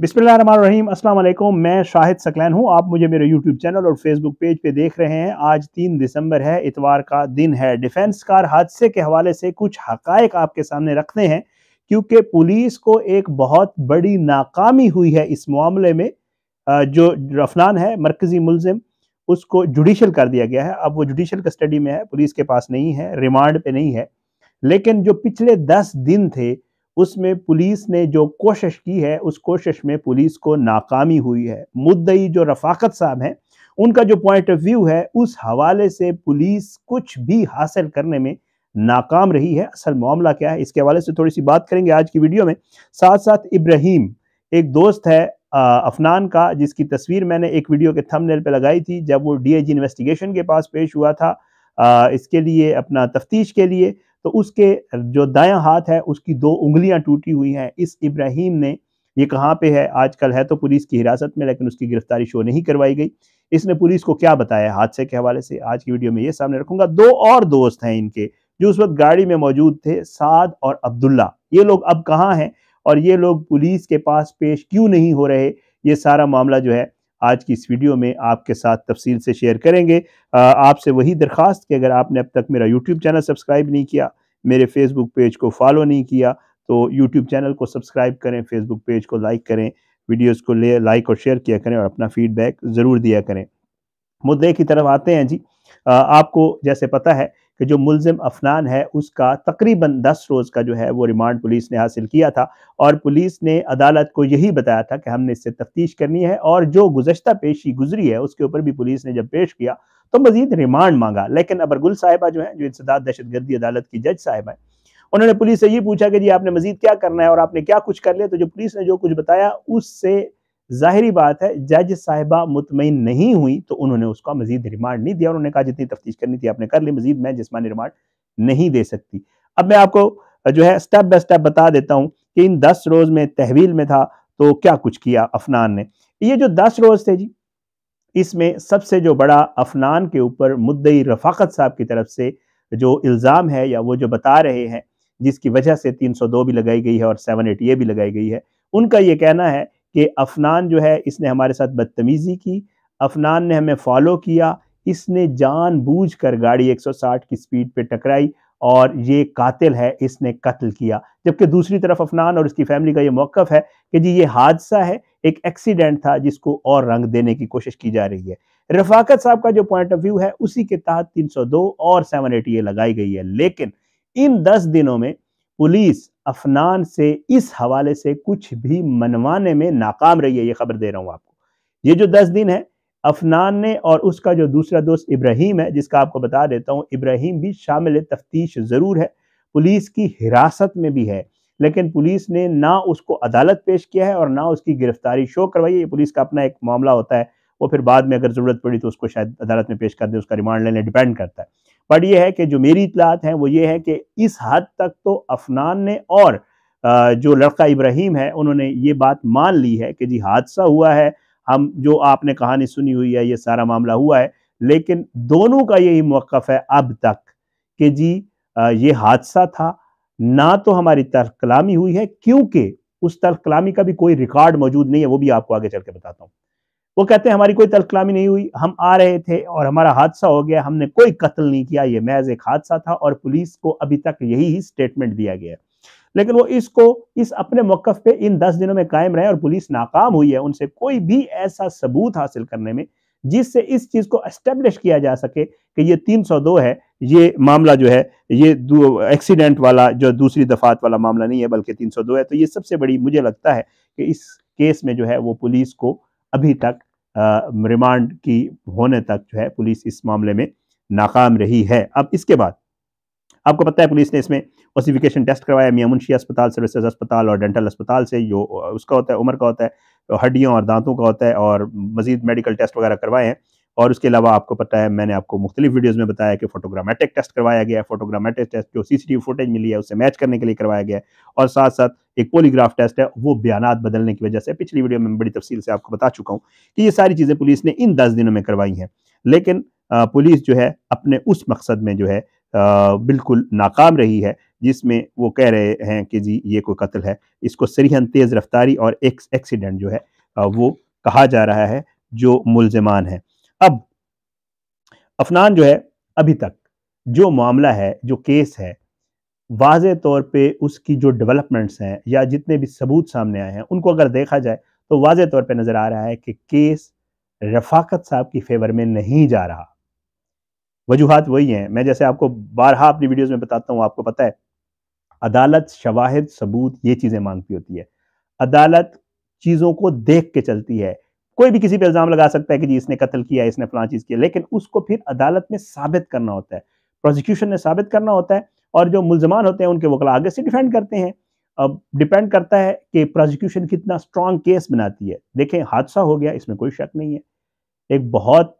बिस्मिल्लाम अस्सलाम मैं शाहिद सकलैन हूँ आप मुझे मेरे यूट्यूब चैनल और फेसबुक पेज पे देख रहे हैं आज तीन दिसंबर है इतवार का दिन है डिफेंस कार हादसे के हवाले से कुछ हकायक आपके सामने रखते हैं क्योंकि पुलिस को एक बहुत बड़ी नाकामी हुई है इस मामले में जो रफनान है मरकज़ी मुलजिम उसको जुडिशल कर दिया गया है अब वो जुडिशल कस्टडी में है पुलिस के पास नहीं है रिमांड पे नहीं है लेकिन जो पिछले दस दिन थे उसमें पुलिस ने जो कोशिश की है उस कोशिश में पुलिस को नाकामी हुई है मुद्दई जो रफाकत साहब हैं उनका जो पॉइंट ऑफ व्यू है उस हवाले से पुलिस कुछ भी हासिल करने में नाकाम रही है असल मामला क्या है इसके हवाले से थोड़ी सी बात करेंगे आज की वीडियो में साथ साथ इब्राहिम एक दोस्त है अफनान का जिसकी तस्वीर मैंने एक वीडियो के थंबनेल पे लगाई थी जब वो डीएजी इन्वेस्टिगेशन के पास पेश हुआ था आ, इसके लिए अपना तफ्तीश के लिए तो उसके जो दाया हाथ है उसकी दो उंगलियां टूटी हुई हैं इस इब्राहिम ने ये कहाँ पे है आजकल है तो पुलिस की हिरासत में लेकिन उसकी गिरफ्तारी शो नहीं करवाई गई इसने पुलिस को क्या बताया हादसे के हवाले से आज की वीडियो में ये सामने रखूंगा दो और दोस्त हैं इनके जो उस वक्त गाड़ी में मौजूद थे साद और अब्दुल्ला ये लोग अब कहाँ हैं और ये लोग पुलिस के पास पेश क्यों नहीं हो रहे ये सारा मामला जो है आज की इस वीडियो में आपके साथ तफसील से शेयर करेंगे आपसे वही दरख्वास्त कि अगर आपने अब तक मेरा यूट्यूब चैनल सब्सक्राइब नहीं किया मेरे फेसबुक पेज को फॉलो नहीं किया तो यूट्यूब चैनल को सब्सक्राइब करें फेसबुक पेज को लाइक करें वीडियोज़ को ले लाइक और शेयर किया करें और अपना फीडबैक ज़रूर दिया करें मुद्दे की तरफ आते हैं जी आपको जैसे पता है कि जो मुलजिम अफनान है उसका तकरीबन दस रोज़ का जो है वो रिमांड पुलिस ने हासिल किया था और पुलिस ने अदालत को यही बताया था कि हमने इससे तफ्तीश करनी है और जो गुजशत पेशी गुजरी है उसके ऊपर भी पुलिस ने जब पेश किया तो मजीद रिमांड मांगा लेकिन अबरगुल साहिबा जो है जो दहशत गर्दी अदालत की जज साहब है उन्होंने पुलिस से ये पूछा कि जी आपने मजीद क्या करना है और आपने क्या कुछ कर लिया तो जो पुलिस ने जो कुछ बताया उससे जाहरी बात है जज साहिबा मुतमिन नहीं हुई तो उन्होंने उसका मजीद रिमांड नहीं दिया उन्होंने कहा जितनी तफ्तीश करनी थी आपने कर ली मजीद मैं जिसमानी रिमांड नहीं दे सकती अब मैं आपको जो है स्टेप बाय स्टेप बता देता हूँ कि इन दस रोज़ में तहवील में था तो क्या कुछ किया अफनान ने ये जो दस रोज़ थे जी इसमें सबसे जो बड़ा अफनान के ऊपर मुद्दई रफाकत साहब की तरफ से जो इल्ज़ाम है या वो जो बता रहे हैं जिसकी वजह से 302 भी लगाई गई है और 780 ए भी लगाई गई है उनका ये कहना है कि अफनान जो है इसने हमारे साथ बदतमीज़ी की अफनान ने हमें फॉलो किया इसने जानबूझकर गाड़ी 160 की स्पीड पे टकराई और ये कातिल है इसने कत्ल किया जबकि दूसरी तरफ अफनान और इसकी फैमिली का ये मौक़ है कि जी ये हादसा है एक एक्सीडेंट था जिसको और रंग देने की कोशिश की जा रही है रफाकत साहब का जो पॉइंट ऑफ व्यू है उसी के तहत 302 और 780 ए लगाई गई है लेकिन इन 10 दिनों में पुलिस अफनान से इस हवाले से कुछ भी मनवाने में नाकाम रही है ये खबर दे रहा हूँ आपको ये जो दस दिन है अफनान ने और उसका जो दूसरा दोस्त इब्राहिम है जिसका आपको बता देता हूँ इब्राहिम भी शामिल तफ्तीश ज़रूर है पुलिस की हिरासत में भी है लेकिन पुलिस ने ना उसको अदालत पेश किया है और ना उसकी गिरफ्तारी शो करवाई है ये पुलिस का अपना एक मामला होता है वो फिर बाद में अगर ज़रूरत पड़ी तो उसको शायद अदालत में पेश कर दे उसका रिमांड लेने डिपेंड करता है पर यह है कि जो मेरी इतलात हैं वो ये है कि इस हद तक तो अफनान ने और जो लड़का इब्राहिम है उन्होंने ये बात मान ली है कि जी हादसा हुआ है हम जो आपने कहानी सुनी हुई है ये सारा मामला हुआ है लेकिन दोनों का यही मौक़ है अब तक कि जी ये हादसा था ना तो हमारी तरकलामी कलामी हुई है क्योंकि उस तरकलामी कलामी का भी कोई रिकॉर्ड मौजूद नहीं है वो भी आपको आगे चल के बताता हूँ वो कहते हैं हमारी कोई तलकलामी नहीं हुई हम आ रहे थे और हमारा हादसा हो गया हमने कोई कत्ल नहीं किया ये महज एक हादसा था और पुलिस को अभी तक यही ही स्टेटमेंट दिया गया है लेकिन वो इसको इस अपने मौकफ पे इन दस दिनों में कायम रहे और पुलिस नाकाम हुई है उनसे कोई भी ऐसा सबूत हासिल करने में जिससे इस चीज़ को एस्टेब्लिश किया जा सके कि ये 302 है ये मामला जो है ये एक्सीडेंट वाला जो दूसरी दफात वाला मामला नहीं है बल्कि 302 है तो ये सबसे बड़ी मुझे लगता है कि इस केस में जो है वो पुलिस को अभी तक रिमांड की होने तक जो है पुलिस इस मामले में नाकाम रही है अब इसके बाद आपको पता है पुलिस ने इसमें ओसिफिकेशन टेस्ट करवाया मियाँ मुंशी अस्पताल सर्विसेज अस्पताल और डेंटल अस्पताल से जो उसका होता है उम्र का होता है हड्डियों और दांतों का होता है और मजीद मेडिकल टेस्ट वगैरह करवाए हैं और उसके अलावा आपको पता है मैंने आपको मुख्तलिफ वीडियोज़ में बताया कि फोटोग्रामेटिक टेस्ट करवाया गया है फोटोग्रामेटिक टेस्ट जो सीसीटीवी फुटेज मिली है उसे मैच करने के लिए करवाया गया है और साथ साथ एक पोलीग्राफ टेस्ट है वो बयान बदलने की वजह से पिछली वीडियो में बड़ी तफसील से आपको बता चुका हूँ कि ये सारी चीज़ें पुलिस ने इन दस दिनों में करवाई हैं लेकिन पुलिस जो है अपने उस मकसद में जो है बिल्कुल नाकाम रही है जिसमें वो कह रहे हैं कि जी ये कोई कत्ल है इसको सरहन तेज़ रफ्तारी और एक एक्सीडेंट जो है वो कहा जा रहा है जो मुलजमान है अब अफनान जो है अभी तक जो मामला है जो केस है वाज तौर पे उसकी जो डेवलपमेंट्स हैं या जितने भी सबूत सामने आए हैं उनको अगर देखा जाए तो वाज तौर पे नज़र आ रहा है कि केस रफाकत साहब की फेवर में नहीं जा रहा वजूहत वही हैं मैं जैसे आपको बारहा अपनी वीडियोज़ में बताता हूँ आपको पता है अदालत शवाहद सबूत ये चीज़ें मांगती होती है अदालत चीज़ों को देख के चलती है कोई भी किसी पे इल्ज़ाम लगा सकता है कि जी इसने कत्ल किया इसने फला चीज़ किया लेकिन उसको फिर अदालत में साबित करना होता है प्रोसिक्यूशन ने साबित करना होता है और जो मुलजमान होते हैं उनके वकला आगे से डिफेंड करते हैं अब डिपेंड करता है कि प्रोजिक्यूशन कितना स्ट्रॉन्ग केस बनाती है देखें हादसा हो गया इसमें कोई शक नहीं है एक बहुत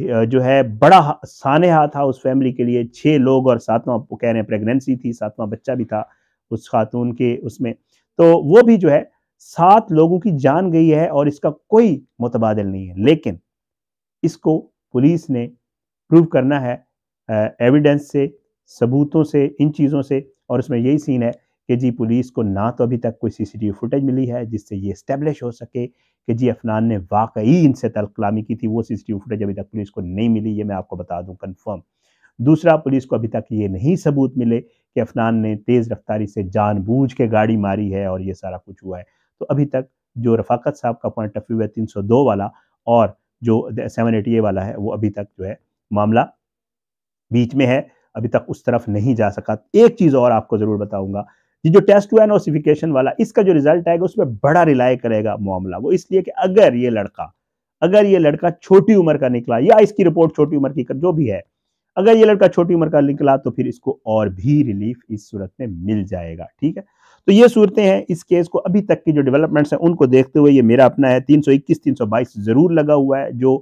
जो है बड़ा सानहा था उस फैमिली के लिए छः लोग और सातवां कह रहे हैं प्रेगनेंसी थी सातवां बच्चा भी था उस खातून के उसमें तो वो भी जो है सात लोगों की जान गई है और इसका कोई मुतबादल नहीं है लेकिन इसको पुलिस ने प्रूव करना है एविडेंस से सबूतों से इन चीज़ों से और उसमें यही सीन है कि जी पुलिस को ना तो अभी तक कोई सीसीटीवी फुटेज मिली है जिससे ये इस्टेब्लिश हो सके कि जी अफनान ने वाकई इनसे तलकलामी की थी वो सीसीटीवी फुटेज अभी तक पुलिस को नहीं मिली ये मैं आपको बता दूं कंफर्म दूसरा पुलिस को अभी तक ये नहीं सबूत मिले कि अफनान ने तेज़ रफ्तारी से जानबूझ के गाड़ी मारी है और ये सारा कुछ हुआ है तो अभी तक जो रफाकत साहब का पॉइंट ऑफ व्यू है तीन सौ दो वाला और जो सेवन एटी ए वाला है वो अभी तक जो है मामला बीच में है अभी तक उस तरफ नहीं जा सका एक चीज़ और आपको ज़रूर बताऊंगा ये जो टेस्ट टू है वाला इसका जो रिजल्ट आएगा उसमें बड़ा रिलाय करेगा मामला वो इसलिए कि अगर ये लड़का अगर ये लड़का छोटी उम्र का निकला या इसकी रिपोर्ट छोटी उम्र की कर, जो भी है अगर ये लड़का छोटी उम्र का निकला तो फिर इसको और भी रिलीफ इस सूरत में मिल जाएगा ठीक है तो ये सूरतें हैं इस केस को अभी तक की जो डेवलपमेंट्स हैं उनको देखते हुए ये मेरा अपना है 321 322 ज़रूर लगा हुआ है जो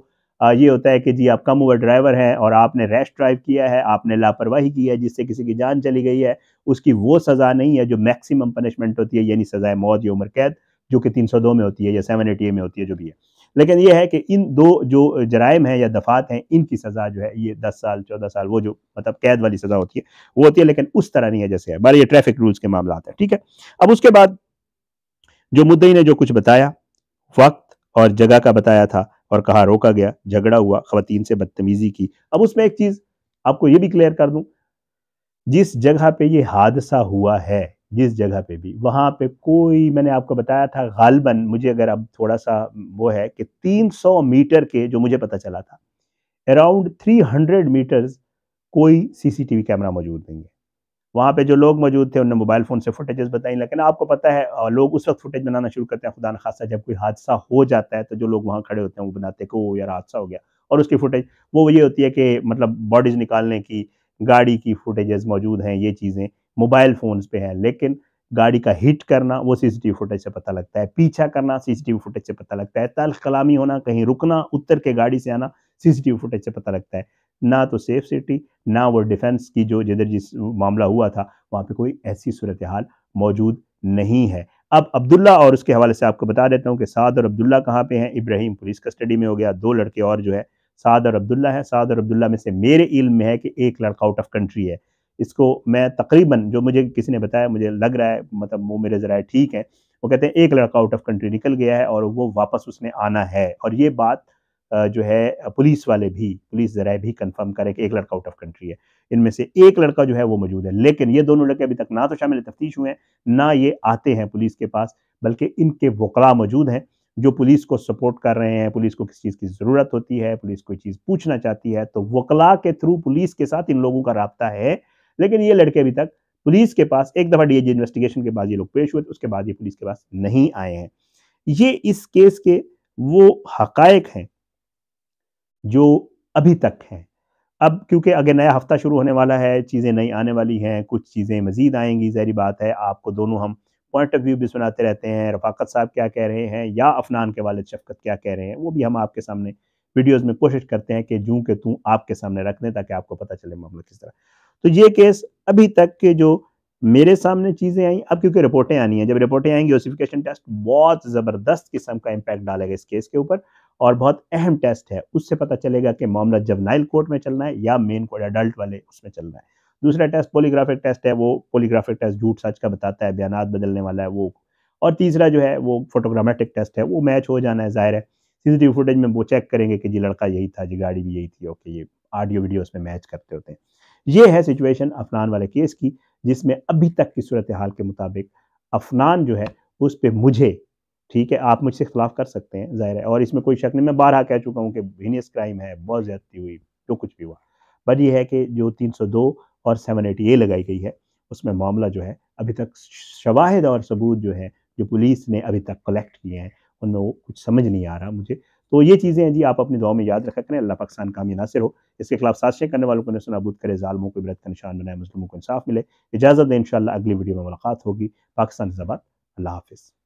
ये होता है कि जी आप कम ओवर ड्राइवर हैं और आपने रैश ड्राइव किया है आपने लापरवाही की है जिससे किसी की जान चली गई है उसकी वो सज़ा नहीं है जो मैक्सिमम पनिशमेंट होती है यानी सज़ाए मौत या उम्र कैद जो कि 302 में होती है या सेवन ए में होती है जो भी है लेकिन यह है कि इन दो जो जराइम हैं या दफात हैं इनकी सज़ा जो है ये दस साल चौदह साल वो जो मतलब कैद वाली सज़ा होती है वो होती है लेकिन उस तरह नहीं है जैसे है बार ये ट्रैफिक रूल्स के मामला हैं ठीक है अब उसके बाद जो मुद्दई ने जो कुछ बताया वक्त और जगह का बताया था और कहा रोका गया झगड़ा हुआ खातन से बदतमीजी की अब उसमें एक चीज़ आपको ये भी क्लियर कर दूं जिस जगह पे ये हादसा हुआ है जिस जगह पे भी वहां पे कोई मैंने आपको बताया था गालबन मुझे अगर अब थोड़ा सा वो है कि 300 मीटर के जो मुझे पता चला था अराउंड 300 मीटर्स कोई सीसीटीवी कैमरा मौजूद नहीं है वहाँ पे जो लोग मौजूद थे उन्होंने मोबाइल फ़ोन से फुटेजेस बताई लेकिन आपको पता है लोग उस वक्त फुटेज बनाना शुरू करते हैं खुदा खासा जब कोई हादसा हो जाता है तो जो लोग वहाँ खड़े होते हैं वो बनाते वो यार हादसा हो गया और उसकी फुटेज वो ये होती है कि मतलब बॉडीज़ निकालने की गाड़ी की फुटेजेस मौजूद हैं ये चीज़ें मोबाइल फोन पे हैं लेकिन गाड़ी का हिट करना वो सी फुटेज से पता लगता है पीछा करना सी फुटेज से पता लगता है तल कलामी होना कहीं रुकना उत्तर के गाड़ी से आना सी फुटेज से पता लगता है ना तो सेफ सिटी ना वो डिफेंस की जो जिधर जिस मामला हुआ था वहाँ पे कोई ऐसी सूरत हाल मौजूद नहीं है अब अब्दुल्ला और उसके हवाले से आपको बता देता हूँ कि साद और अब्दुल्ला कहाँ पे हैं इब्राहिम पुलिस कस्टडी में हो गया दो लड़के और जो है साद और अब्दुल्ला हैं साद और अब्दुल्ला में से मेरे इल्म में है कि एक लड़का आउट ऑफ कंट्री है इसको मैं तकरीबन जो मुझे किसी ने बताया मुझे लग रहा है मतलब वो मेरे ज़रा ठीक है वो कहते हैं एक लड़का आउट ऑफ कंट्री निकल गया है और वो वापस उसने आना है और ये बात जो है पुलिस वाले भी पुलिस ज़रा भी कंफर्म करें कि एक लड़का आउट ऑफ कंट्री है इनमें से एक लड़का जो है वो मौजूद है लेकिन ये दोनों लड़के अभी तक ना तो शामिल तफ्तीश हुए हैं ना ये आते हैं पुलिस के पास बल्कि इनके वकला मौजूद हैं जो पुलिस को सपोर्ट कर रहे हैं पुलिस को किस चीज़ की ज़रूरत होती है पुलिस कोई चीज़ पूछना चाहती है तो वकला के थ्रू पुलिस के साथ इन लोगों का रबता है लेकिन ये लड़के अभी तक पुलिस के पास एक दफ़ा डी इन्वेस्टिगेशन के बाद ये लोग पेश हुए उसके बाद ये पुलिस के पास नहीं आए हैं ये इस केस के वो हकायक हैं जो अभी तक हैं अब क्योंकि अगर नया हफ़्ता शुरू होने वाला है चीज़ें नई आने वाली हैं कुछ चीज़ें मज़ीद आएंगी जहरी बात है आपको दोनों हम पॉइंट ऑफ व्यू भी सुनाते रहते हैं रफाकत साहब क्या कह रहे हैं या अफनान के वालद शफकत क्या कह रहे हैं वो भी हम आपके सामने वीडियोज में कोशिश करते हैं कि जूँ के तू आपके सामने रख दें ताकि आपको पता चले मामला किस तरह तो ये केस अभी तक के जो मेरे सामने चीज़ें आई अब क्योंकि रिपोर्टें आनी हैं जब रिपोर्टें आएंगी ओसिफिकेशन टेस्ट बहुत ज़बरदस्त किस्म का इम्पैक्ट डालेगा इस केस के ऊपर और बहुत अहम टेस्ट है उससे पता चलेगा कि मामला जब नाइल कोर्ट में चलना है या मेन कोर्ट अडल्ट वाले उसमें चलना है दूसरा टेस्ट पोलीग्राफिक टेस्ट है वो पोलीग्राफिक टेस्ट झूठ सच का बताता है बयान बदलने वाला है वो और तीसरा जो है वो फोटोग्रामेटिक टेस्ट है वो मैच हो जाना है ज़ाहिर है सीसीटीवी फुटेज में वो चेक करेंगे कि जी लड़का यही था जी गाड़ी भी यही थी ओके ये ऑडियो वीडियो उसमें मैच करते होते हैं ये है सिचुएशन अफनान वाले केस की जिसमें अभी तक की सूरत हाल के मुताबिक अफनान जो है उस पर मुझे ठीक है आप मुझसे खिलाफ कर सकते हैं जाहिर है और इसमें कोई शक नहीं मैं बारह कह चुका हूँ कि वीनियस क्राइम है बहुत ज़्यादती हुई जो कुछ भी हुआ बट ये है कि जो दो और एटी ए लगाई गई है उसमें मामला जो है अभी तक शवाहद और सबूत जो है जो पुलिस ने अभी तक कलेक्ट किए हैं उनमें वो कुछ समझ नहीं आ रहा मुझे तो ये चीज़ें हैं जी आप अपनी दुआ में याद रखा करें अल्लाह पाकिस्तान कामी नासिर हो इसके खिलाफ साजिशें करने वालों को नसनाबूद करे ालमों को इबरत का निशान बनाए मुस्लिमों को इंसाफ मिले इजाज़त दें इन अगली वीडियो में मुलाकात होगी पाकिस्तान जबात अल्लाह हाफिज़